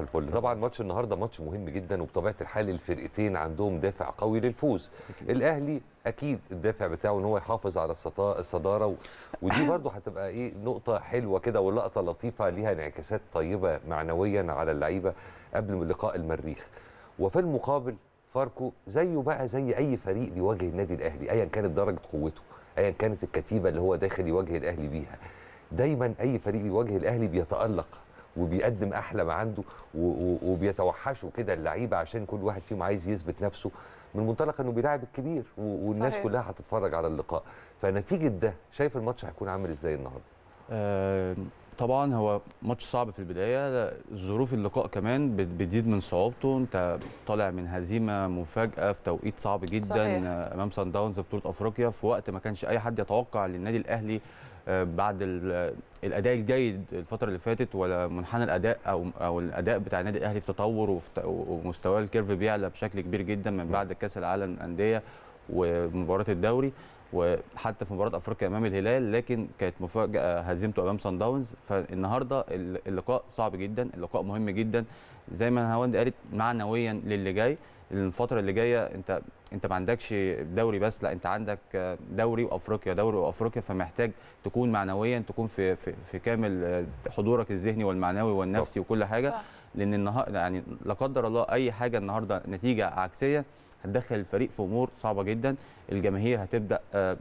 الفل طبعا ماتش النهارده ماتش مهم جدا وبطبيعه الحال الفرقتين عندهم دافع قوي للفوز الاهلي اكيد الدافع بتاعه ان هو يحافظ على الصداره ودي برده هتبقى ايه نقطه حلوه كده ولقطه لطيفه ليها انعكاسات طيبه معنويا على اللعيبه قبل لقاء المريخ وفي المقابل فاركو زيه بقى زي اي فريق بيواجه النادي الاهلي ايا كانت درجه قوته ايا كانت الكتيبه اللي هو داخل يواجه الاهلي بيها دايما اي فريق بيواجه الاهلي بيتالق وبيقدم احلى ما عنده وبيتوحشوا كده اللعيبه عشان كل واحد فيهم عايز يثبت نفسه من منطلق انه بيلاعب الكبير والناس صحيح. كلها هتتفرج على اللقاء فنتيجه ده شايف الماتش هيكون عامل ازاي النهارده؟ أه طبعا هو ماتش صعب في البدايه ظروف اللقاء كمان بتزيد من صعوبته انت طالع من هزيمه مفاجاه في توقيت صعب جدا صحيح. امام سان داونز بطوله افريقيا في وقت ما كانش اي حد يتوقع للنادي الاهلي آه، بعد الاداء الجيد الفتره اللي فاتت ولا منحنى الاداء او او الاداء بتاع النادي الاهلي في تطور ومستواه الكيرف بيعلى بشكل كبير جدا من بعد كاس العالم للانديه ومباراه الدوري وحتى في مباراه افريقيا امام الهلال لكن كانت مفاجاه هزيمته امام سان داونز فالنهارده اللقاء صعب جدا اللقاء مهم جدا زي ما هوند قالت معنويا للي جاي الفتره اللي جايه انت انت ما عندكش دوري بس لا انت عندك دوري وافريقيا دوري وافريقيا فمحتاج تكون معنويا تكون في في, في كامل حضورك الذهني والمعنوي والنفسي وكل حاجه لان النهارده يعني لا قدر الله اي حاجه النهارده نتيجه عكسيه هتدخل الفريق في امور صعبه جدا الجماهير هتبدا آه،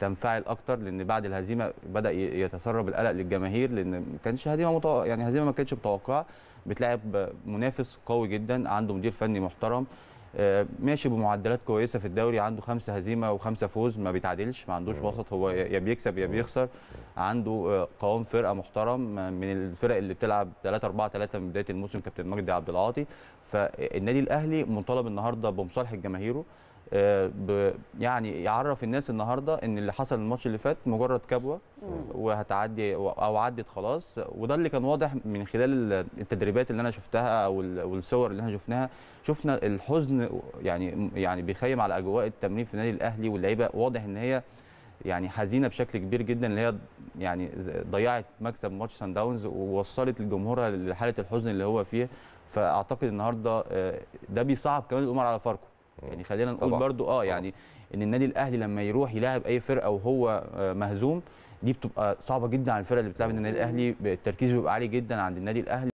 تنفعل اكتر لان بعد الهزيمه بدا يتسرب القلق للجماهير لان ما كانش هزيمه متو... يعني هزيمه ما كانتش متوقعه بتلاعب منافس قوي جدا عنده مدير فني محترم آه، ماشي بمعدلات كويسه في الدوري عنده خمسه هزيمه وخمسه فوز ما بيتعادلش ما عندوش وسط هو يا بيكسب يا بيخسر عنده آه، قوام فرقه محترم من الفرق اللي بتلعب 3 4 3 من بدايه الموسم كابتن مجدي عبد العاطي فالنادي الاهلي مطالب النهارده بمصالح جماهيره آه، يعني يعرف الناس النهارده ان اللي حصل الماتش اللي فات مجرد كبوه وهتعدي او عدت خلاص وده اللي كان واضح من خلال التدريبات اللي انا شفتها او الصور اللي احنا شفناها شفنا الحزن يعني يعني بيخيم على اجواء التمرين في النادي الاهلي واللعيبه واضح ان هي يعني حزينه بشكل كبير جدا اللي هي يعني ضيعت مكسب ماتش سان داونز ووصلت لجمهورها لحاله الحزن اللي هو فيه فاعتقد النهارده آه، ده بيصعب كمان الامور على فاركو يعني خلينا نقول طبعا. برضو اه يعني ان النادي الاهلي لما يروح يلاعب اي فرقه وهو آه، مهزوم دي بتبقى صعبه جدا على الفرقه اللي بتلعب النادي الاهلي التركيز بيبقى عالي جدا عند النادي الاهلي